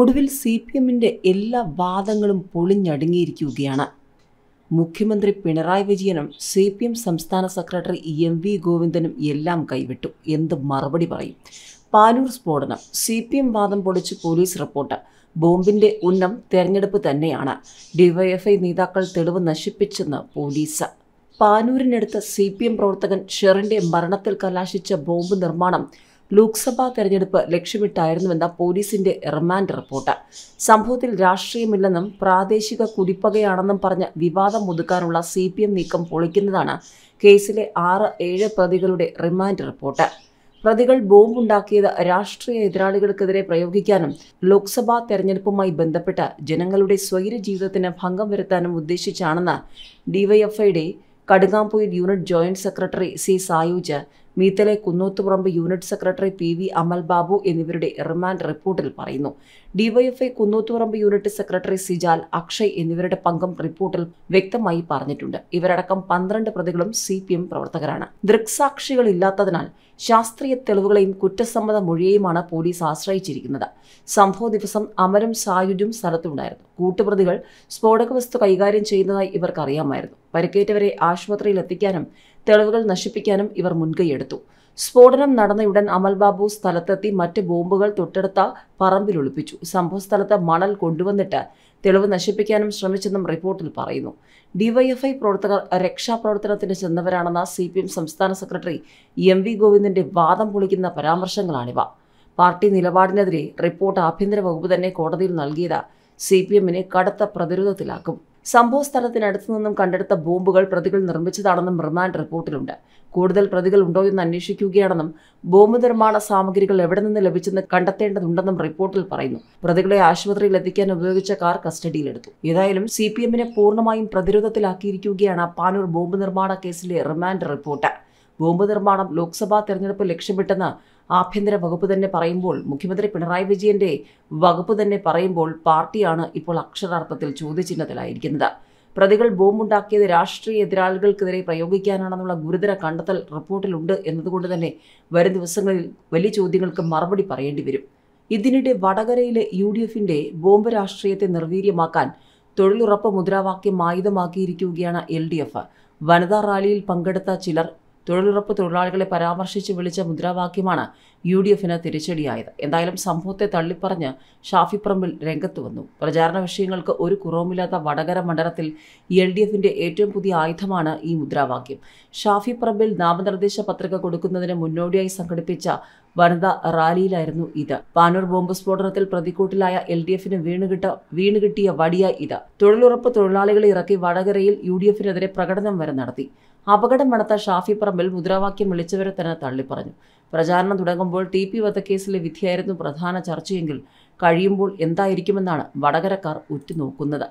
ഒടുവിൽ C P എമ്മിൻ്റെ എല്ലാ വാദങ്ങളും പൊളിഞ്ഞടുങ്ങിയിരിക്കുകയാണ് മുഖ്യമന്ത്രി പിണറായി വിജയനും സി പി എം സംസ്ഥാന സെക്രട്ടറി എം വി ഗോവിന്ദനും എല്ലാം കൈവിട്ടു എന്ത് മറുപടി പറയും പാനൂർ സ്ഫോടനം സി പി എം വാദം പൊളിച്ച് പോലീസ് റിപ്പോർട്ട് ബോംബിന്റെ ഉന്നം തെരഞ്ഞെടുപ്പ് തന്നെയാണ് ഡിവൈഎഫ്ഐ നേതാക്കൾ തെളിവ് നശിപ്പിച്ചെന്ന് പോലീസ് പാനൂരിനടുത്ത് സി പി എം പ്രവർത്തകൻ ഷെറിൻ്റെ മരണത്തിൽ കലാശിച്ച ബോംബ് നിർമ്മാണം ലോക്സഭാ തെരഞ്ഞെടുപ്പ് ലക്ഷ്യമിട്ടായിരുന്നുവെന്ന പോലീസിന്റെ റിമാൻഡ് റിപ്പോർട്ട് സംഭവത്തിൽ രാഷ്ട്രീയമില്ലെന്നും പ്രാദേശിക കുടിപ്പകയാണെന്നും പറഞ്ഞ് വിവാദം ഒതുക്കാനുള്ള സി പി എം നീക്കം പൊളിക്കുന്നതാണ് കേസിലെ ആറ് ഏഴ് പ്രതികളുടെ റിമാൻഡ് റിപ്പോർട്ട് പ്രതികൾ ബോംബുണ്ടാക്കിയത് രാഷ്ട്രീയ എതിരാളികൾക്കെതിരെ പ്രയോഗിക്കാനും ലോക്സഭാ തെരഞ്ഞെടുപ്പുമായി ബന്ധപ്പെട്ട് ജനങ്ങളുടെ സ്വൈര ജീവിതത്തിന് ഭംഗം വരുത്താനും ഉദ്ദേശിച്ചാണെന്ന് ഡിവൈഎഫ്ഐയുടെ Kadungampoyil unit joint secretary C Sayooj മീത്തലെ Kunnothuparamba unit secretary P V Amal Babu എന്നിവരുടെ റിമാൻഡ് റിപ്പോർട്ടിൽ പറയുന്നു DYFI Kunnothuparamba unit secretary Sijal Akshay എന്നിവരുടെ പങ്കും റിപ്പോർട്ടിൽ വ്യക്തമായി പറഞ്ഞിട്ടുണ്ട് ഇവരടക്കം പന്ത്രണ്ട് പ്രതികളും സി പി എം പ്രവർത്തകരാണ് ദൃക്സാക്ഷികളില്ലാത്തതിനാൽ ശാസ്ത്രീയ തെളിവുകളെയും കുറ്റസമ്മത മൊഴിയെയുമാണ് പോലീസ് ആശ്രയിച്ചിരിക്കുന്നത് സംഭവ ദിവസം അമരും സായുജും സ്ഥലത്തുണ്ടായിരുന്നു കൂട്ടുപ്രതികൾ സ്ഫോടക വസ്തു കൈകാര്യം ചെയ്യുന്നതായി ഇവർക്ക് അറിയാമായിരുന്നു പരിക്കേറ്റവരെ ആശുപത്രിയിൽ എത്തിക്കാനും തെളിവുകൾ നശിപ്പിക്കാനും ഇവർ മുൻകൈയെടുത്തു സ്ഫോടനം നടന്നയുടൻ അമൽ ബാബു സ്ഥലത്തെത്തി മറ്റ് ബോംബുകൾ തൊട്ടടുത്ത പറമ്പിൽ ഒളിപ്പിച്ചു സംഭവസ്ഥലത്ത് മണൽ കൊണ്ടുവന്നിട്ട് തെളിവ് നശിപ്പിക്കാനും ശ്രമിച്ചെന്നും റിപ്പോർട്ടിൽ പറയുന്നു ഡിവൈഎഫ്ഐ പ്രവർത്തകർ രക്ഷാപ്രവർത്തനത്തിന് ചെന്നവരാണെന്ന സി പി എം സംസ്ഥാന സെക്രട്ടറി എം വി ഗോവിന്ദന്റെ വാദം പൊളിക്കുന്ന പരാമർശങ്ങളാണിവ പാർട്ടി നിലപാടിനെതിരെ റിപ്പോർട്ട് ആഭ്യന്തര വകുപ്പ് തന്നെ കോടതിയിൽ നൽകിയത് സി പി എമ്മിനെ കടുത്ത പ്രതിരോധത്തിലാക്കും സംഭവ സ്ഥലത്തിനടുത്തു നിന്നും കണ്ടെടുത്ത ബോംബുകൾ പ്രതികൾ നിർമ്മിച്ചതാണെന്നും റിമാൻഡ് റിപ്പോർട്ടിലുണ്ട് കൂടുതൽ പ്രതികൾ ഉണ്ടോ എന്ന് അന്വേഷിക്കുകയാണെന്നും ബോംബ് നിർമ്മാണ സാമഗ്രികൾ എവിടെ നിന്ന് ലഭിച്ചെന്ന് കണ്ടെത്തേണ്ടതുണ്ടെന്നും റിപ്പോർട്ടിൽ പറയുന്നു പ്രതികളെ ആശുപത്രിയിൽ എത്തിക്കാൻ ഉപയോഗിച്ച കാർ കസ്റ്റഡിയിലെടുത്തു ഏതായാലും സി പി എമ്മിനെ പൂർണ്ണമായും പ്രതിരോധത്തിലാക്കിയിരിക്കുകയാണ് പാനൂർ ബോംബ് നിർമ്മാണ കേസിലെ റിമാൻഡ് റിപ്പോർട്ട് ബോംബ് നിർമ്മാണം ലോക്സഭാ തെരഞ്ഞെടുപ്പ് ലക്ഷ്യമിട്ടെന്ന് ആഭ്യന്തര വകുപ്പ് തന്നെ പറയുമ്പോൾ മുഖ്യമന്ത്രി പിണറായി വിജയന്റെ വകുപ്പ് തന്നെ പറയുമ്പോൾ പാർട്ടിയാണ് ഇപ്പോൾ അക്ഷരാർത്ഥത്തിൽ ചോദ്യചിഹ്നത്തിലായിരിക്കുന്നത് പ്രതികൾ ബോംബുണ്ടാക്കിയത് രാഷ്ട്രീയ എതിരാളികൾക്കെതിരെ പ്രയോഗിക്കാനാണെന്നുള്ള ഗുരുതര കണ്ടെത്തൽ റിപ്പോർട്ടിലുണ്ട് എന്നതുകൊണ്ട് തന്നെ വരും ദിവസങ്ങളിൽ വലിയ ചോദ്യങ്ങൾക്ക് മറുപടി പറയേണ്ടി വരും ഇതിനിടെ വടകരയിലെ യു ഡി എഫിന്റെ ബോംബ് രാഷ്ട്രീയത്തെ നിർവീര്യമാക്കാൻ തൊഴിലുറപ്പ് മുദ്രാവാക്യം ആയുധമാക്കിയിരിക്കുകയാണ് എൽ ഡി എഫ് വനിതാ റാലിയിൽ പങ്കെടുത്ത ചിലർ തൊഴിലുറപ്പ് തൊഴിലാളികളെ പരാമർശിച്ച് വിളിച്ച മുദ്രാവാക്യമാണ് യു ഡി എഫിന് തിരിച്ചടിയായത് എന്തായാലും സംഭവത്തെ തള്ളിപ്പറഞ്ഞ് ഷാഫി പറമ്പിൽ രംഗത്ത് വന്നു പ്രചാരണ വിഷയങ്ങൾക്ക് ഒരു കുറവുമില്ലാത്ത വടകര മണ്ഡലത്തിൽ എൽ ഡി എഫിന്റെ ഏറ്റവും പുതിയ ആയുധമാണ് ഈ മുദ്രാവാക്യം ഷാഫി പറമ്പിൽ നാമനിർദ്ദേശ പത്രിക കൊടുക്കുന്നതിന് മുന്നോടിയായി സംഘടിപ്പിച്ച വനിതാ റാലിയിലായിരുന്നു ഇത് പാനൂർ ബോംബ് സ്ഫോടനത്തിൽ പ്രതിക്കൂട്ടിലായ എൽ ഡി എഫിന് വീണുകിട്ട വീണുകിട്ടിയ വടിയായി ഇത് തൊഴിലുറപ്പ് തൊഴിലാളികളെ ഇറക്കി വടകരയിൽ യു ഡി എഫിനെതിരെ പ്രകടനം വരെ നടത്തി അപകടം നടത്ത ഷാഫി പറമ്പിൽ മുദ്രാവാക്യം വിളിച്ചവരെ തന്നെ തള്ളിപ്പറഞ്ഞു പ്രചാരണം തുടങ്ങുമ്പോൾ ടി പി വധക്കേസിലെ വിധിയായിരുന്നു പ്രധാന ചർച്ചയെങ്കിൽ കഴിയുമ്പോൾ എന്തായിരിക്കുമെന്നാണ് വടകരക്കാർ ഉറ്റുനോക്കുന്നത്